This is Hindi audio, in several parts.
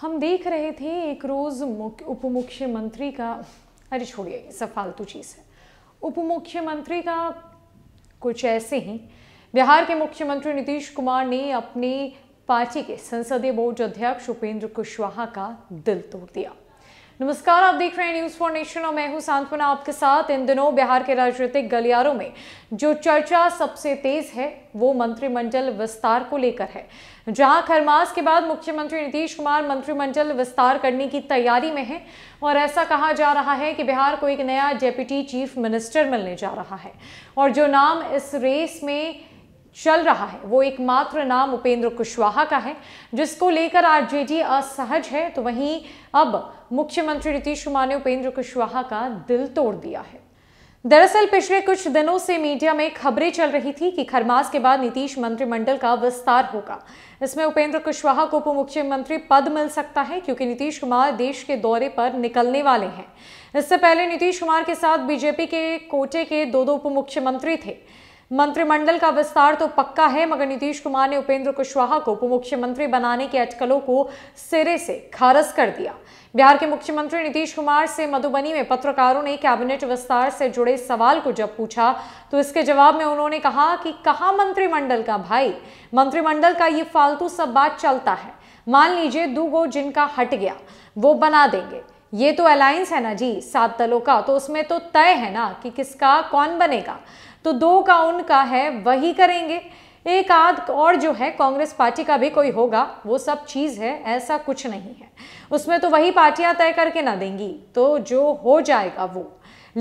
हम देख रहे थे एक रोज़ उप मुख्यमंत्री का अरे छोड़िए ये सब फालतू चीज़ है उप मुख्यमंत्री का कुछ ऐसे ही बिहार के मुख्यमंत्री नीतीश कुमार ने अपनी पार्टी के संसदीय बोर्ड अध्यक्ष उपेंद्र कुशवाहा का दिल तोड़ दिया नमस्कार आप देख रहे हैं न्यूज फॉर नेशन और मैं हूं सांत्वना आपके साथ इन दिनों बिहार के राजनीतिक गलियारों में जो चर्चा सबसे तेज है वो मंत्रिमंडल विस्तार को लेकर है जहां खरमास के बाद मुख्यमंत्री नीतीश कुमार मंत्रिमंडल विस्तार करने की तैयारी में है और ऐसा कहा जा रहा है कि बिहार को एक नया डेप्यूटी चीफ मिनिस्टर मिलने जा रहा है और जो नाम इस रेस में चल रहा है वो एकमात्र नाम उपेंद्र कुशवाहा का है जिसको लेकर आरजेडी असहज है तो वहीं अब मुख्यमंत्री नीतीश कुमार ने उपेंद्र कुशवाहा का दिल तोड़ दिया है दरअसल पिछले कुछ दिनों से मीडिया में खबरें चल रही थी कि खरमास के बाद नीतीश मंत्रिमंडल का विस्तार होगा इसमें उपेंद्र कुशवाहा को उप मुख्यमंत्री पद मिल सकता है क्योंकि नीतीश कुमार देश के दौरे पर निकलने वाले हैं इससे पहले नीतीश कुमार के साथ बीजेपी के कोटे के दो दो उप मुख्यमंत्री थे मंत्रिमंडल का विस्तार तो पक्का है मगर नीतीश कुमार ने उपेंद्र कुशवाहा को उप मुख्यमंत्री बनाने के अटकलों को सिरे से खारज कर दिया बिहार के मुख्यमंत्री नीतीश कुमार से मधुबनी में पत्रकारों ने कैबिनेट विस्तार से जुड़े सवाल को जब पूछा तो इसके जवाब में उन्होंने कहा कि कहा मंत्रिमंडल का भाई मंत्रिमंडल का ये फालतू सब बात चलता है मान लीजिए दू गो जिनका हट गया वो बना देंगे ये तो अलायंस है ना जी सात दलों का तो उसमें तो तय है ना कि किसका कौन बनेगा तो दो का उनका है वही करेंगे एक आध और जो है कांग्रेस पार्टी का भी कोई होगा वो सब चीज़ है ऐसा कुछ नहीं है उसमें तो वही पार्टियां तय करके ना देंगी तो जो हो जाएगा वो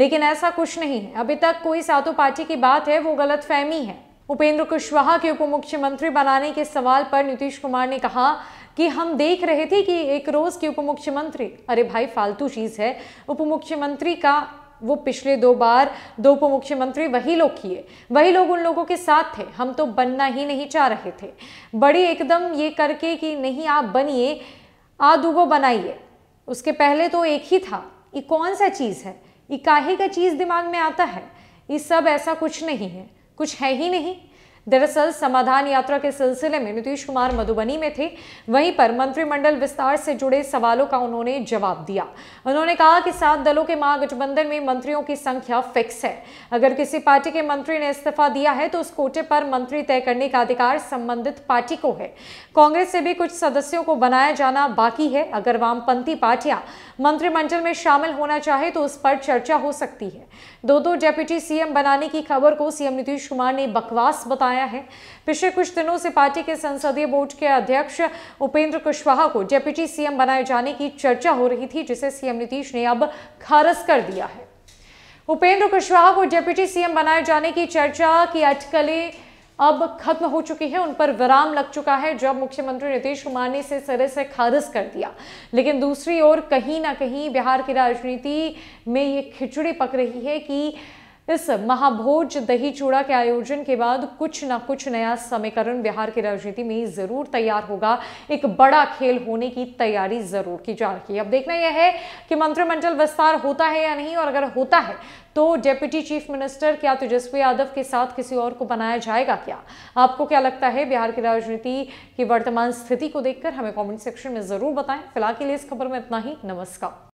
लेकिन ऐसा कुछ नहीं है अभी तक कोई सातों पार्टी की बात है वो गलत फहमी है उपेंद्र कुशवाहा के उप मुख्यमंत्री बनाने के सवाल पर नीतीश कुमार ने कहा कि हम देख रहे थे कि एक रोज़ के उप मुख्यमंत्री अरे भाई फालतू चीज़ है उप मुख्यमंत्री का वो पिछले दो बार दो उप मुख्यमंत्री वही लोग किए वही लोग उन लोगों के साथ थे हम तो बनना ही नहीं चाह रहे थे बड़े एकदम ये करके कि नहीं आप बनिए आ आदूगो बनाइए उसके पहले तो एक ही था ये कौन सा चीज़ है ये काहे का चीज़ दिमाग में आता है ये सब ऐसा कुछ नहीं है कुछ है ही नहीं दरअसल समाधान यात्रा के सिलसिले में नीतीश कुमार मधुबनी में थे वहीं पर मंत्रिमंडल विस्तार से जुड़े सवालों का उन्होंने जवाब दिया उन्होंने कहा कि सात दलों के महागठबंधन में मंत्रियों की संख्या फिक्स है अगर किसी पार्टी के मंत्री ने इस्तीफा दिया है तो उस कोटे पर मंत्री तय करने का अधिकार संबंधित पार्टी को है कांग्रेस से भी कुछ सदस्यों को बनाया जाना बाकी है अगर वामपंथी पार्टियां मंत्रिमंडल में शामिल होना चाहे तो उस पर चर्चा हो सकती है दो दो डेप्यूटी सीएम बनाने की खबर को सीएम नीतीश कुमार ने बकवास बताया आया है पिछले कुछ दिनों से पार्टी के संसदीय बोर्ड के अध्यक्ष उपेंद्र कुशवाहा को डेप्यूटी सीएम बनाए जाने की चर्चा हो रही थी जिसे सीएम नीतीश ने अब खारज कर दिया है उपेंद्र कुशवाहा को डेप्यूटी सीएम बनाए जाने की चर्चा की अटकलें अब खत्म हो चुकी है उन पर विराम लग चुका है जब मुख्यमंत्री नीतीश कुमार ने इसे सिरे से खारिज कर दिया लेकिन दूसरी ओर कहीं ना कहीं बिहार की राजनीति में ये खिचड़ी पक रही है कि इस महाभोज दही चूड़ा के आयोजन के बाद कुछ ना कुछ नया समीकरण बिहार की राजनीति में जरूर तैयार होगा एक बड़ा खेल होने की तैयारी जरूर की जा रही है अब देखना यह है कि मंत्रिमंडल विस्तार होता है या नहीं और अगर होता है तो डेप्यूटी चीफ मिनिस्टर क्या तेजस्वी यादव के साथ किसी और को बनाया जाएगा क्या आपको क्या लगता है बिहार की राजनीति की वर्तमान स्थिति को देखकर हमें कॉमेंट सेक्शन में जरूर बताएं फिलहाल के लिए इस खबर में इतना ही नमस्कार